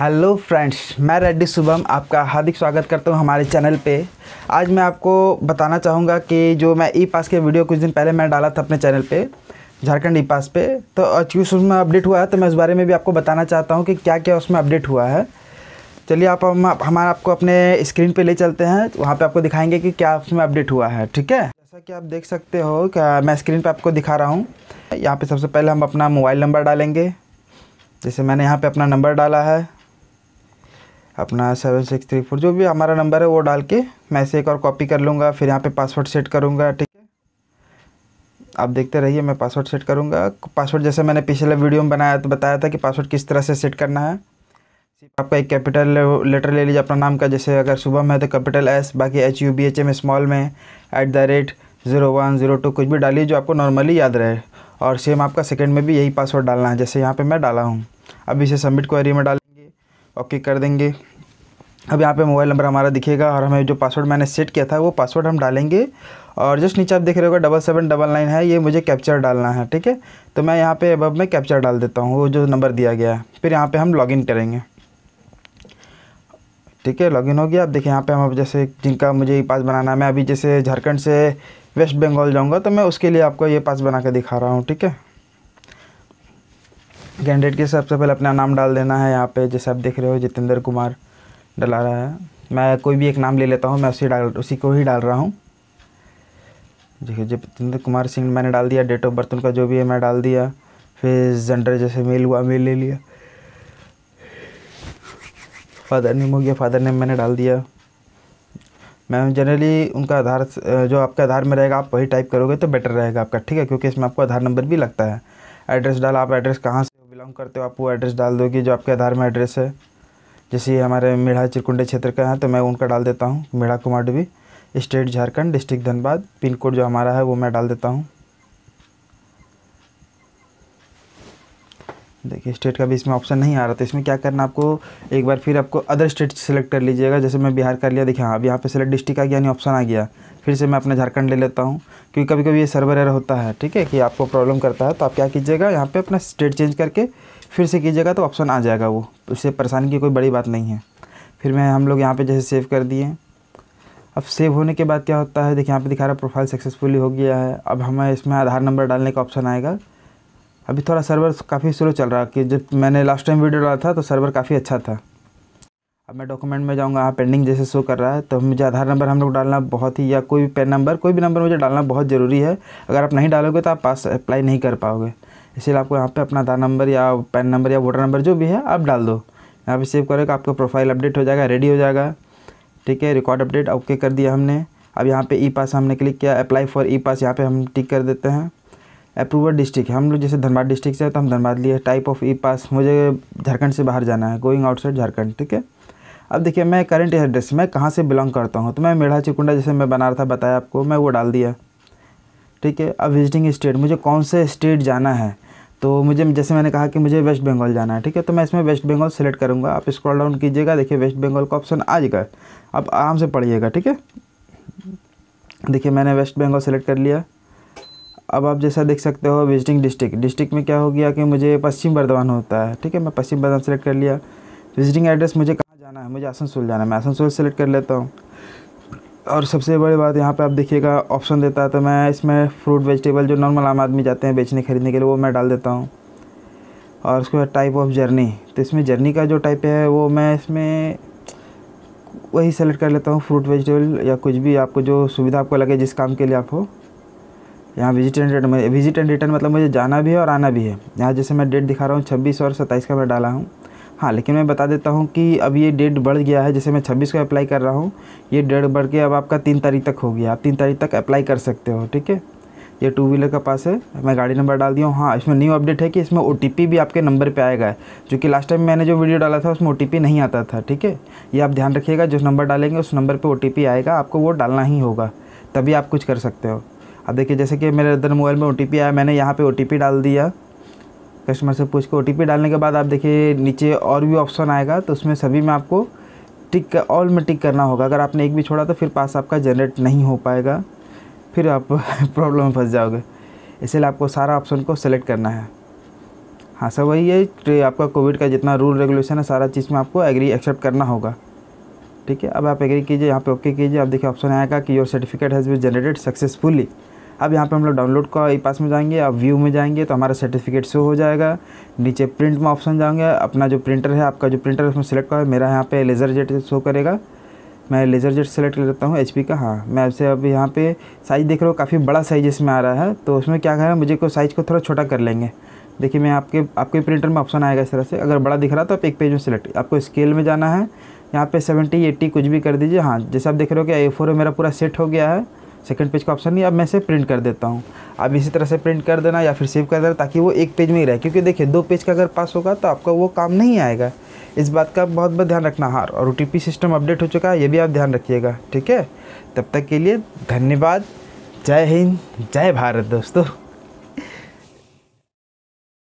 hello friends मैं रेड्डी शुभम आपका हार्दिक स्वागत करता हूं हमारे चैनल पे आज मैं आपको बताना चाहूँगा कि जो मैं ई पास के वीडियो कुछ दिन पहले मैं डाला था अपने चैनल पे झारखंड ई पास पे तो अच्छी उसमें अपडेट हुआ है तो मैं उस बारे में भी आपको बताना चाहता हूँ कि क्या क्या उसमें अपडेट हुआ है चलिए आप हम हमारा आपको अपने स्क्रीन पर ले चलते हैं वहाँ पर आपको दिखाएँगे कि क्या उसमें अपडेट हुआ है ठीक है जैसा कि आप देख सकते हो मैं स्क्रीन पर आपको दिखा रहा हूँ यहाँ पर सबसे पहले हम अपना मोबाइल नंबर डालेंगे जैसे मैंने यहाँ पे अपना नंबर डाला है अपना सेवन सिक्स थ्री फोर जो भी हमारा नंबर है वो डाल के मैं से एक और कॉपी कर लूँगा फिर यहाँ पे पासवर्ड सेट करूँगा ठीक है आप देखते रहिए मैं पासवर्ड सेट करूँगा पासवर्ड जैसे मैंने पिछले वीडियो में बनाया तो बताया था कि पासवर्ड किस तरह से सेट करना है सिर्फ आपका एक कैपिटल लेटर ले लीजिए अपना नाम का जैसे अगर सुबह में है तो कैपिटल एस बाकी H U B H M small में at the rate zero one zero two कुछ भी डालिए जो आपको नॉर्मली याद रहे और सेम आपका सेकेंड में भी यही पासवर्ड डालना है जैसे यहाँ पे मैं डाला हूँ अब इसे सबमिट क्वेरी में डाल ओके कर देंगे अब यहाँ पे मोबाइल नंबर हमारा दिखेगा और हमें जो पासवर्ड मैंने सेट किया था वो पासवर्ड हम डालेंगे और जस्ट नीचे आप देख रहे होगा डबल सेवन डबल नाइन है ये मुझे कैप्चर डालना है ठीक है तो मैं यहाँ पे अब मैं कैप्चर डाल देता हूँ वो जो नंबर दिया गया है फिर यहाँ पे हम लॉगिन करेंगे ठीक है लॉगिन हो गया आप देखिए यहाँ पे हम अब जैसे जिनका मुझे पास बनाना है मैं अभी जैसे झारखंड से वेस्ट बंगाल जाऊँगा तो मैं उसके लिए आपको ये पास बना के दिखा रहा हूँ ठीक है कैंडिडेट के सबसे पहले अपना नाम डाल देना है यहाँ पे जैसे आप देख रहे हो जितेंद्र कुमार डला रहा है मैं कोई भी एक नाम ले लेता हूँ मैं उसी डाल उसी को ही डाल रहा हूँ देखिए जितेंद्र कुमार सिंह मैंने डाल दिया डेट ऑफ बर्थ उनका जो भी है मैं डाल दिया फिर जेंडर जैसे मेल हुआ मेल ले लिया फादर नेम हो गया फादर नेम मैंने डाल दिया मैम जनरली उनका आधार जो आपका आधार में रहेगा आप वही टाइप करोगे तो बेटर रहेगा आपका ठीक है क्योंकि इसमें आपको आधार नंबर भी लगता है एड्रेस डाला आप एड्रेस कहाँ बिलोंग करते हो आप वो एड्रेस डाल दोगे जो आपके आधार में एड्रेस है जैसे ये हमारे मेढ़ा चिरकुंडे क्षेत्र का है तो मैं उनका डाल देता हूँ मेढ़ा कुमार डुबी state Jharkhand district Dhanbad pin code जो हमारा है वो मैं डाल देता हूँ देखिए स्टेट का भी इसमें ऑप्शन नहीं आ रहा था तो इसमें क्या करना आपको एक बार फिर आपको अदर स्टेट सेलेक्ट कर लीजिएगा जैसे मैं बिहार कर लिया देखिए हाँ अब यहाँ पे सेलेक्ट डिस्ट्रिक्ट आ गया यानी ऑप्शन आ गया फिर से मैं अपना झारखंड ले लेता हूँ क्योंकि कभी कभी ये सर्वर एर होता है ठीक है कि आपको प्रॉब्लम करता है तो आप क्या कीजिएगा यहाँ पे अपना स्टेट चेंज करके फिर से कीजिएगा तो ऑप्शन आ जाएगा वो उससे तो परेशानी की कोई बड़ी बात नहीं है फिर मैं हम लोग यहाँ पर जैसे सेव कर दिए अब सेव होने के बाद क्या होता है देखिए यहाँ पर दिखा रहा प्रोफाइल सक्सेसफुली हो गया है अब हमें इसमें आधार नंबर डालने का ऑप्शन आएगा अभी थोड़ा सर्वर काफ़ी स्लो चल रहा है कि जब मैंने लास्ट टाइम वीडियो डाला था तो सर्वर काफ़ी अच्छा था अब मैं डॉक्यूमेंट में जाऊँगा यहाँ पेंडिंग जैसे शो कर रहा है तो मुझे आधार नंबर हम लोग डालना बहुत ही या कोई भी पेन नंबर कोई भी नंबर मुझे डालना बहुत ज़रूरी है अगर आप नहीं डालोगे तो आप पास अप्लाई नहीं कर पाओगे इसीलिए आपको यहाँ पे अपना आधार नंबर या पेन नंबर या वोटर नंबर जो भी है आप डाल दो यहाँ पर सेव करोगे आपका प्रोफाइल अपडेट हो जाएगा रेडी हो जाएगा ठीक है रिकॉर्ड अपडेट ओके कर दिया हमने अब यहाँ पर ई पास हमने क्लिक किया अप्लाई फॉर ई पास यहाँ पर हम टिक कर देते हैं अप्रूवल डिस्ट्रिक्ट हम लोग जैसे धनबाद डिस्ट्रिक्ट से तो हम धनबाद लिए टाइप ऑफ ई पास मुझे झारखंड से बाहर जाना है गोइंग आउटसाइड झारखंड ठीक है अब देखिए मैं करंट एड्रेस मैं कहाँ से बिलोंग करता हूँ तो मैं मेढ़ा चिकुंडा जैसे मैं बना रहा था बताया आपको मैं वो डाल दिया ठीक है अब विजिटिंग स्टेट मुझे कौन से स्टेट जाना है तो मुझे जैसे मैंने कहा कि मुझे वेस्ट बंगाल जाना है ठीक है तो मैं इसमें वेस्ट बंगाल सेलेक्ट करूँगा आप स्क्रॉल डाउन कीजिएगा देखिए वेस्ट बंगाल का ऑप्शन आ जाएगा आप आराम से पढ़िएगा ठीक है देखिए मैंने वेस्ट बंगाल सेलेक्ट कर लिया अब आप जैसा देख सकते हो विजिटिंग डिस्ट्रिक्ट डिस्ट्रिक्ट में क्या हो गया कि मुझे पश्चिम बर्धमान होता है ठीक है मैं पश्चिम बर्धमान सेलेक्ट कर लिया विजिटिंग एड्रेस मुझे जाना है मुझे आसनसोल जाना है मैं आसनसोल सेलेक्ट कर लेता हूँ और सबसे बड़ी बात यहाँ पे आप देखिएगा ऑप्शन देता है तो मैं इसमें फ्रूट वेजिटेबल जो नॉर्मल आम आदमी जाते हैं बेचने खरीदने के लिए वो मैं डाल देता हूँ और उसके बाद टाइप ऑफ जर्नी तो इसमें जर्नी का जो टाइप है वो मैं इसमें वही सेलेक्ट कर लेता हूँ फ्रूट वेजिटेबल या कुछ भी आपको जो सुविधा आपको लगे जिस काम के लिए आप हो यहाँ visit and return visit and return मतलब मुझे जाना भी है और आना भी है यहाँ जैसे मैं डेट दिखा रहा हूँ छब्बीस और सत्ताईस का मैं डाला हूँ हाँ लेकिन मैं बता देता हूँ कि अब ये डेट बढ़ गया है जैसे मैं छब्बीस को अप्लाई कर रहा हूँ ये डेट बढ़ के अब आपका तीन तारीख तक हो गया आप तीन तारीख तक अप्लाई कर सकते हो ठीक है ये टू व्हीलर का पास है मैं गाड़ी नंबर डाल दिया हूँ हाँ इसमें न्यू अपडेट है कि इसमें ओ भी आपके नंबर पे आएगा जो कि लास्ट टाइम मैंने जो वीडियो डाला था उसमें ओ नहीं आता था ठीक है ये आप ध्यान रखिएगा जो नंबर डालेंगे उस नंबर पर ओ आएगा आपको वो डालना ही होगा तभी आप कुछ कर सकते हो अब देखिए जैसे कि मेरे इधर मोबाइल में ओ आया मैंने यहाँ पर ओ डाल दिया कस्टमर से पूछ के ओ डालने के बाद आप देखिए नीचे और भी ऑप्शन आएगा तो उसमें सभी में आपको टिक ऑल में टिक करना होगा अगर आपने एक भी छोड़ा तो फिर पास आपका जनरेट नहीं हो पाएगा फिर आप प्रॉब्लम में फंस जाओगे इसलिए आपको सारा ऑप्शन को सेलेक्ट करना है हाँ सर वही है आपका कोविड का जितना रूल रेगुलेशन है सारा चीज़ में आपको एग्री एक्सेप्ट करना होगा ठीक है अब आप एग्री कीजिए यहाँ पे ओके कीजिए आप देखिए ऑप्शन आएगा कि your certificate has been generated successfully अब यहाँ पे हम लोग डाउनलोड का ई पास में जाएंगे अब व्यू में जाएंगे तो हमारा सर्टिफिकेट शो हो जाएगा नीचे प्रिंट में ऑप्शन जाएंगे अपना जो प्रिंटर है आपका जो प्रिंटर है उसमें सेलेक्ट करो मेरा यहाँ पे लेज़र जेट शो करेगा मैं लेज़र जेट सेलेक्ट कर लेता हूँ एच का हाँ मैं आपसे अब यहाँ पर साइज़ देख रहा हूँ काफ़ी बड़ा साइज़ इसमें आ रहा है तो उसमें क्या है मुझे को साइज़ को थोड़ा छोटा कर लेंगे देखिए मैं आपके आपके प्रिंटर में ऑप्शन आएगा इस तरह से अगर बड़ा दिख रहा तो आप एक पेज में सेलेक्ट आपको स्केल में जाना है यहाँ पे सेवेंटी एट्टी कुछ भी कर दीजिए हाँ जैसे आप देख रहे हो कि ए फोर मेरा पूरा सेट हो गया है सेकंड पेज का ऑप्शन नहीं अब मैं इसे प्रिंट कर देता हूँ अब इसी तरह से प्रिंट कर देना या फिर सेव कर देना ताकि वो एक पेज में ही रहे क्योंकि देखिए दो पेज का अगर पास होगा तो आपका वो काम नहीं आएगा इस बात का बहुत बहुत ध्यान रखना हार और ओ सिस्टम अपडेट हो चुका है ये भी आप ध्यान रखिएगा ठीक है तब तक के लिए धन्यवाद जय हिंद जय भारत दोस्तों